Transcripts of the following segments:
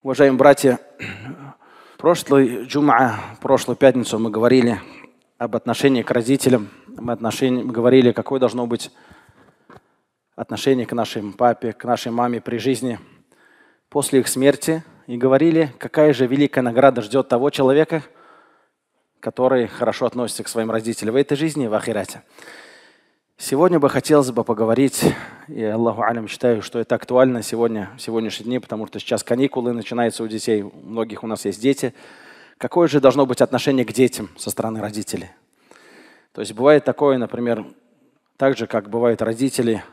Уважаемые братья, прошлый джума, прошлую пятницу мы говорили об отношении к родителям, мы, отношении, мы говорили, какое должно быть отношение к нашим папе, к нашей маме при жизни, после их смерти, и говорили, какая же великая награда ждет того человека, который хорошо относится к своим родителям в этой жизни в ахирате. Сегодня бы хотелось бы поговорить, и Аллаху Алям считаю, что это актуально сегодня, в сегодняшние дни, потому что сейчас каникулы начинаются у детей, у многих у нас есть дети. Какое же должно быть отношение к детям со стороны родителей? То есть бывает такое, например, так же, как бывают родители,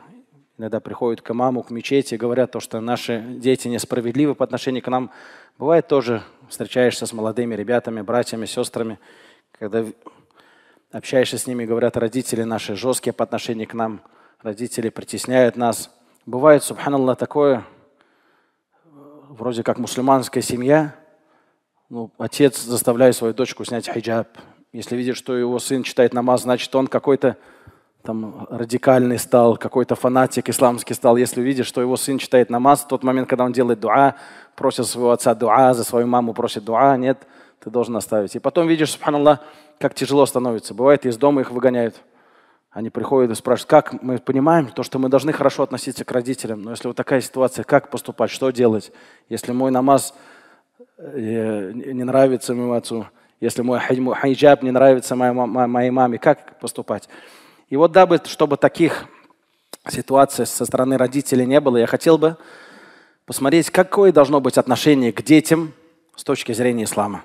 иногда приходят к маму к мечети, говорят то, что наши дети несправедливы по отношению к нам. Бывает тоже, встречаешься с молодыми ребятами, братьями, сестрами, когда общаешься с ними, говорят, родители наши жесткие по отношению к нам, родители притесняют нас. Бывает, субханаллах, такое, вроде как мусульманская семья, ну, отец заставляет свою дочку снять хиджаб. Если видит, что его сын читает намаз, значит, он какой-то там радикальный стал, какой-то фанатик исламский стал. Если увидишь, что его сын читает намаз, в тот момент, когда он делает дуа, просит своего отца дуа, за свою маму просит дуа, нет – ты должен оставить. И потом видишь, субханаллах, как тяжело становится. Бывает, из дома их выгоняют. Они приходят и спрашивают, как мы понимаем то, что мы должны хорошо относиться к родителям, но если вот такая ситуация, как поступать, что делать, если мой намаз э, не нравится моему отцу, если мой хайджаб не нравится моей, моей маме, как поступать. И вот дабы, чтобы таких ситуаций со стороны родителей не было, я хотел бы посмотреть, какое должно быть отношение к детям с точки зрения ислама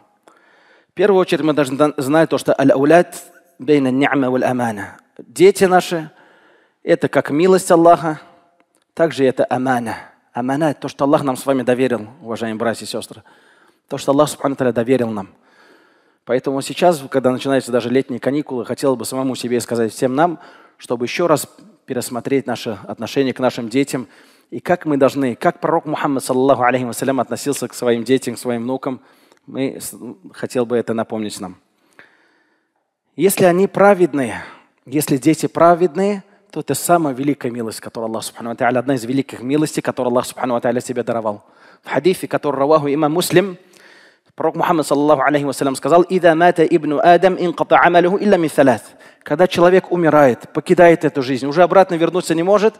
первую очередь мы должны знать то, что аль-аулят бейна ни'ма валь амана. Дети наши – это как милость Аллаха, также это амана. Амана – то, что Аллах нам с вами доверил, уважаемые братья и сестры. То, что Аллах Субхану доверил нам. Поэтому сейчас, когда начинаются даже летние каникулы, хотел бы самому себе сказать всем нам, чтобы еще раз пересмотреть наше отношение к нашим детям и как мы должны, как пророк Мухаммад, саллаху алейхи вассалям, относился к своим детям, к своим внукам – мы, хотел бы это напомнить нам. Если они праведные, если дети праведные, то это самая великая милость, которую Аллах Субхану Ва одна из великих милостей, которую Аллах Субхану Ва тебе даровал. В хадифе, который раваху имам муслим, пророк Мухаммад саллаху алейхи вассалям сказал, «Ида мата ибну Адам ин амалюху илля мин Когда человек умирает, покидает эту жизнь, уже обратно вернуться не может,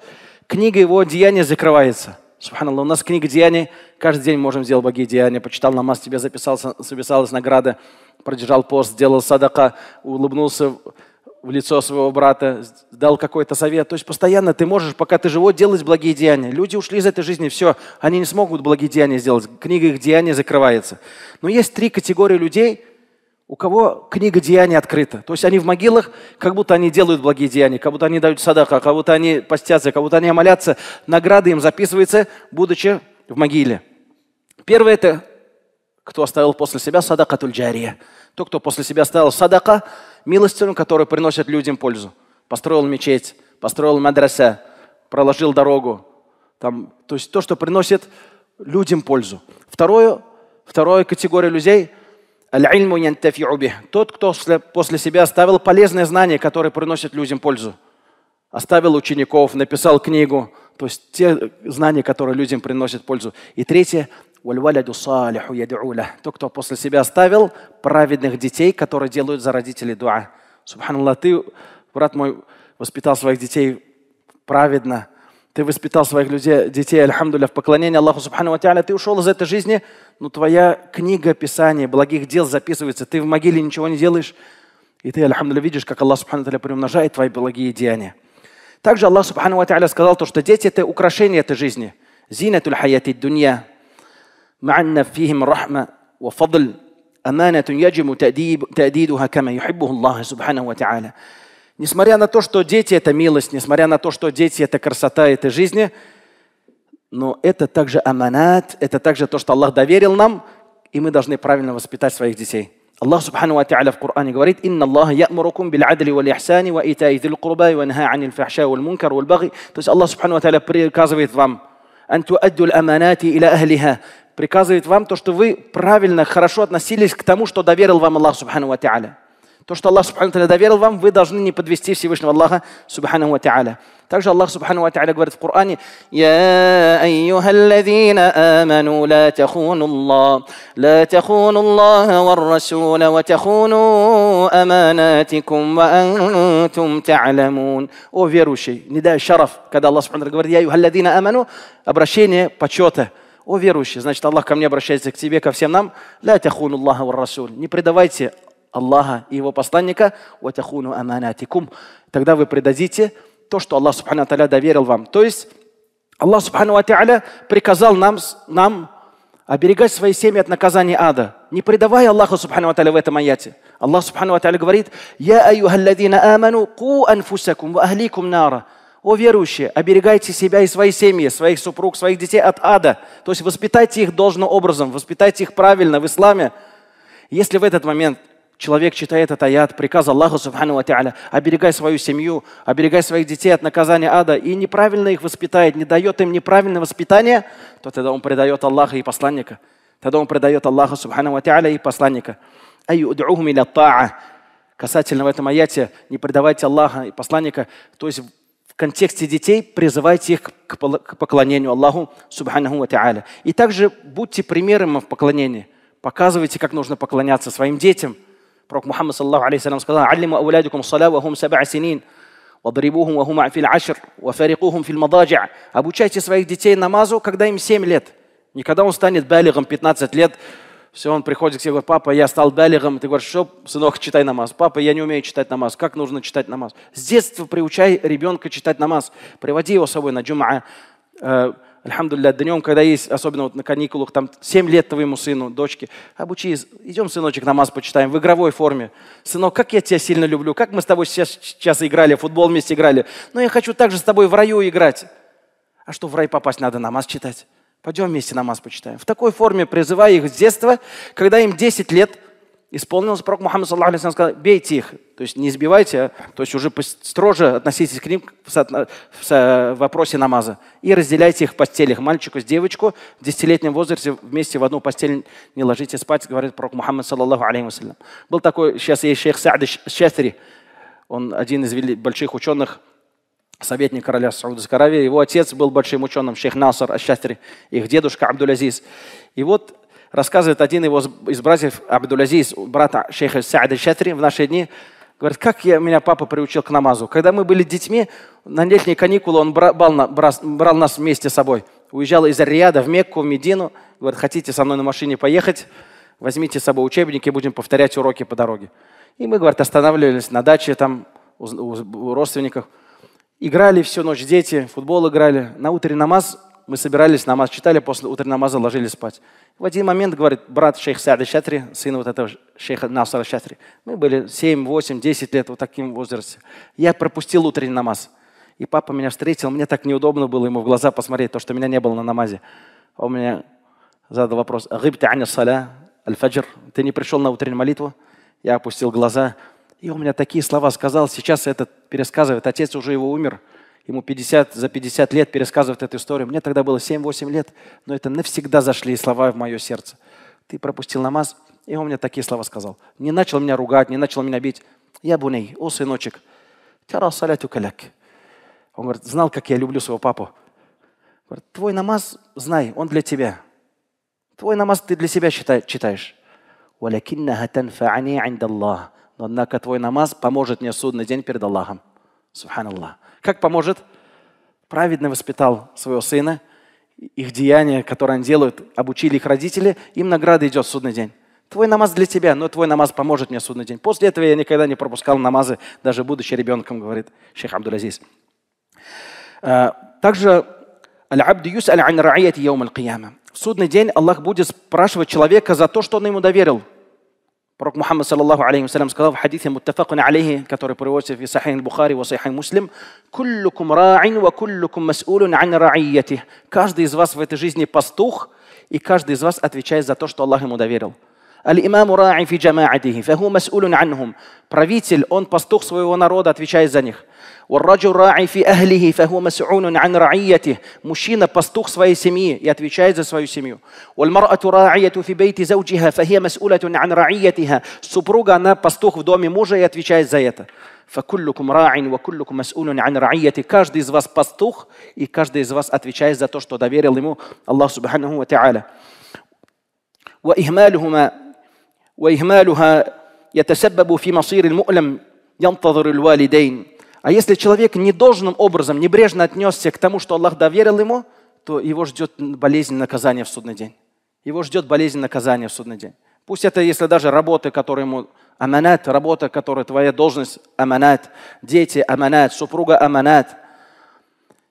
книга его деяния закрывается – Субханаллах, у нас книга Деяний, каждый день можем сделать благие деяния. Почитал намаз, тебе записался, записалась награда, продержал пост, сделал садака, улыбнулся в лицо своего брата, дал какой-то совет. То есть постоянно ты можешь, пока ты живой, делать благие деяния. Люди ушли из этой жизни, все, они не смогут благие деяния сделать. Книга их деяния закрывается. Но есть три категории людей, у кого книга деяний открыта. То есть они в могилах, как будто они делают благие деяния, как будто они дают садаха, как будто они постятся, как будто они молятся. Награда им записывается, будучи в могиле. Первое – это кто оставил после себя садака тульджария. То, кто после себя оставил садака, милостину, которая приносит людям пользу. Построил мечеть, построил мадраса, проложил дорогу. Там, то есть то, что приносит людям пользу. Второе, вторая категория людей – Аль-Ильму янтафи'у Тот, кто после себя оставил полезные знания, которые приносят людям пользу. Оставил учеников, написал книгу. То есть те знания, которые людям приносят пользу. И третье. Тот, кто после себя оставил праведных детей, которые делают за родителей дуа. Субханаллах, ты, брат мой, воспитал своих детей праведно – ты воспитал своих людей, детей, альхамдуля, в поклонении Аллаху Субхану Тяля, ты ушел из этой жизни, но твоя книга Писания, благих дел записывается, ты в могиле ничего не делаешь, и ты, альхамдуля, видишь, как Аллах Субхану Тяля приумножает твои благие деяния. Также Аллах Субхану Тяля сказал то, что дети – это украшение этой жизни. Зинатуль хаяти дунья, ма'анна фихим рахма, ва фадль, аманатун яджиму та'дидуха кама юхиббуху Аллах Субхану Тяля. Несмотря на то, что дети – это милость, несмотря на то, что дети – это красота этой жизни, но это также аманат, это также то, что Аллах доверил нам, и мы должны правильно воспитать своих детей. Аллах Субхану Ва в Коране говорит, «Инна Аллаха я'мурукум бил адли вал ихсани ва итаи зил курба ва нха анил фахша вал мункар вал баги». То есть Аллах Субхану Ва приказывает вам, «Анту аддул аманати иля ахлиха». Приказывает вам то, что вы правильно, хорошо относились к тому, что доверил вам Аллах Субхану Ва То, что Аллах Субхану Таля доверил вам, вы должны не подвести Всевышнего Аллаха Субхану Таля. Также Аллах Субхану Таля говорит в Коране, «Я айюха айюхаллазина аману ла тахуну Аллах, ла тахуну Аллаха вар расула, ва тахуну аманатикум, ва антум та'ламун». О верующий, не дай шараф, когда Аллах Субхану Та'аля говорит, «Я айюха айюхаллазина аману», обращение почета, о верующий, значит, Аллах ко мне обращается, к тебе, ко всем нам. «Ля тахуну Аллаха вар Не предавайте Аллаха и его посланника, «Ватяхуну аманатикум». Тогда вы предадите то, что Аллах Субхану Аталя доверил вам. То есть Аллах Субхану Аталя приказал нам, нам оберегать свои семьи от наказания ада, не предавая Аллаху Субхану Аталя в этом аяте. Аллах Субхану Аталя говорит, «Я аюхалладина аману ку анфусакум ва ахликум нара». О верующие, оберегайте себя и свои семьи, своих супруг, своих детей от ада. То есть воспитайте их должным образом, воспитайте их правильно в исламе. Если в этот момент – человек читает этот аят, приказ Аллаха Субхану Ва оберегай свою семью, оберегай своих детей от наказания ада, и неправильно их воспитает, не дает им неправильное воспитание, то тогда он предает Аллаха и посланника. Тогда он предает Аллаха Субхану Ва и посланника. Касательно в этом аяте, не предавайте Аллаха и посланника, то есть в контексте детей призывайте их к поклонению Аллаху Субхану Ва И также будьте примером в поклонении. Показывайте, как нужно поклоняться своим детям – Пророк Мухаммад, саллаху алейхи сказал, «Аллиму ауладикум сала ва саба'а синин». «Вадрибухум ва хума ашр, ва фил мададжа». Обучайте своих детей намазу, когда им 7 лет. Не когда он станет балигом 15 лет, все, он приходит к тебе и говорит, папа, я стал балигом. Ты говоришь, что, сынок, читай намаз. Папа, я не умею читать намаз. Как нужно читать намаз? С детства приучай ребенка читать намаз. Приводи его с собой на джум'а. Э, альхамдулля, днем, когда есть, особенно вот на каникулах, там 7 лет твоему сыну, дочке, обучи, идем, сыночек, намаз почитаем в игровой форме. Сынок, как я тебя сильно люблю, как мы с тобой сейчас, сейчас играли, футбол вместе играли, но я хочу также с тобой в раю играть. А что в рай попасть, надо намаз читать. Пойдем вместе намаз почитаем. В такой форме призывая их с детства, когда им 10 лет – исполнилось, пророк Мухаммад саллаху сказал, бейте их, то есть не избивайте, а, то есть уже строже относитесь к ним в вопросе намаза. И разделяйте их в постелях, мальчику с девочку в десятилетнем возрасте вместе в одну постель не ложите спать, говорит пророк Мухаммад саллаху алейхи Был такой, сейчас есть шейх Саады Шатри, он один из больших ученых, советник короля Саудовской Аравии. Его отец был большим ученым, шейх Насар аш их дедушка Абдул-Азиз. И вот рассказывает один его из братьев, Абдулязиз, брата шейха Саада Шатри в наши дни, говорит, как я, меня папа приучил к намазу. Когда мы были детьми, на летние каникулы он брал, брал, брал нас вместе с собой. Уезжал из Ариада в Мекку, в Медину. Говорит, хотите со мной на машине поехать? Возьмите с собой учебники, будем повторять уроки по дороге. И мы, говорит, останавливались на даче там у, у, у родственников. Играли всю ночь дети, футбол играли. На утренний намаз мы собирались, намаз читали, после утреннего намаза ложились спать. В один момент, говорит, брат шейх Саада Шатри, сын вот этого шейха Насара Шатри, мы были 7, 8, 10 лет, вот таким возрасте. Я пропустил утренний намаз. И папа меня встретил, мне так неудобно было ему в глаза посмотреть, то, что меня не было на намазе. Он а мне задал вопрос, «Гибта аня саля, аль-фаджр, ты не пришел на утреннюю молитву?» Я опустил глаза, и он меня такие слова сказал, сейчас этот пересказывает, отец уже его умер – ему 50, за 50 лет пересказывает эту историю. Мне тогда было 7-8 лет, но это навсегда зашли слова в мое сердце. Ты пропустил намаз, и он мне такие слова сказал. Не начал меня ругать, не начал меня бить. Я буней, о сыночек, тяра саляту каляк. Он говорит, знал, как я люблю своего папу. Говорит, твой намаз, знай, он для тебя. Твой намаз ты для себя читаешь. Но однако твой намаз поможет мне судный день перед Аллахом. Субханаллах. Как поможет? Праведно воспитал своего сына. Их деяния, которые они делают, обучили их родители. Им награда идет в судный день. Твой намаз для тебя, но твой намаз поможет мне в судный день. После этого я никогда не пропускал намазы, даже будучи ребенком, говорит шейх Абдул-Азиз. Э, также в судный день Аллах будет спрашивать человека за то, что он ему доверил – Пророк Мухаммад саллаллаху алейхи салям сказал в хадисе муттафакун алейхи, который приводится в Сахих Бухари, и Сахих Муслим, «Куллукум ра'ин ва куллукум мас'улун ан раиятих. Каждый из вас в этой жизни пастух, и каждый из вас отвечает за то, что Аллах ему доверил. الإمام راع في جماعته فهو مسؤول عنهم Правитель, он пастух своего народа, отвечает за них. والرجل راع في أهله فهو مسؤول عن رعيته مشينا пастух своей семьи и отвечает за свою семью والمرأة راعية في بيت زوجها فهي مسؤولة عن رعيتها супруга она пастух в доме мужа и отвечает за это فكلكم راع وكلكم مسؤول عن رعيته каждый из вас пастух и каждый из вас отвечает за то что доверил ему Аллах субханаху ва тааля وإهمالهما وإهمالها يتسبب في مصير المؤلم ينتظر الوالدين А если человек недолжным образом, небрежно отнесся к тому, что Аллах доверил ему, то его ждет болезнь наказания в судный день. Его ждет болезнь наказания в судный день. Пусть это, если даже работа, которая ему аманат, работа, которая твоя должность, аманат, дети, аманат, супруга, аманат.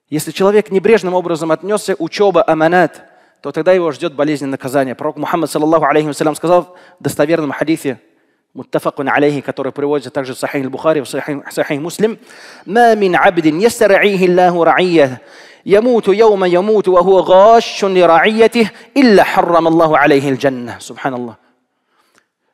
Если человек небрежным образом отнесся, учеба, аманат, то тогда его ждет болезнь и наказание. Пророк Мухаммад, саллаху алейхи вассалям, сказал в достоверном хадифе, муттафакун алейхи, который приводится также в Сахих Бухари, в Сахих Муслим, «Ма мин абдин ястар'ихи Аллаху ра'ия, يموت يوم يموت وهو غاش لرعيته إلا حرم الله عليه الجنة سبحان الله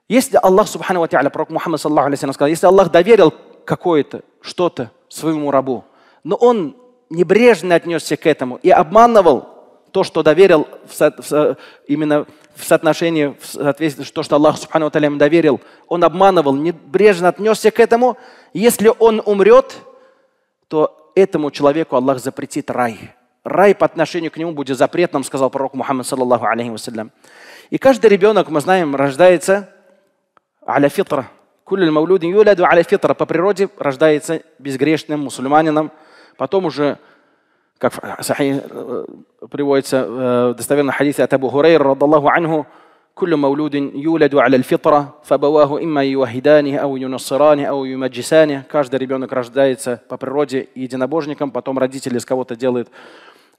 Если Аллах, Субхану Ва Ти'аля, пророк Мухаммад, саллаху алейхи сказал, если Аллах доверил какое-то, что-то своему рабу, но он небрежно отнесся к этому и обманывал, то, что доверил в со, в именно в соотношении, в соответствии с то, что Аллах Субхану им доверил, он обманывал, небрежно отнесся к этому. Если он умрет, то этому человеку Аллах запретит рай. Рай по отношению к нему будет запретным, сказал пророк Мухаммад, саллаллаху алейхи И каждый ребенок, мы знаем, рождается аля фитра. Кулль маулюдин юляду аля фитра. По природе рождается безгрешным мусульманином. Потом уже как в э, Сахи э, приводится э, достоверно хадисы от Абу Хурейра, радаллаху анху, كل مولود يولد على الفطرة فبواه إما يوحدانه أو ينصرانه أو يمجسانه каждый ребенок рождается по природе единобожником, потом родители из кого-то делают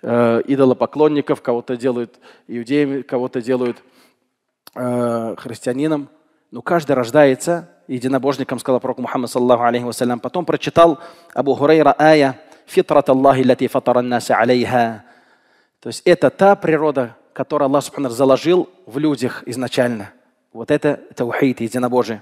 э, идолопоклонников, кого-то делают иудеями, кого-то делают э, христианином. Но каждый рождается единобожником, сказал пророк Мухаммад, саллаху алейхи Потом прочитал Абу Хурейра ая фитрат Аллахи лати фатараннаса алейха. То есть это та природа, которую Аллах заложил в людях изначально. Вот это таухид, единобожие.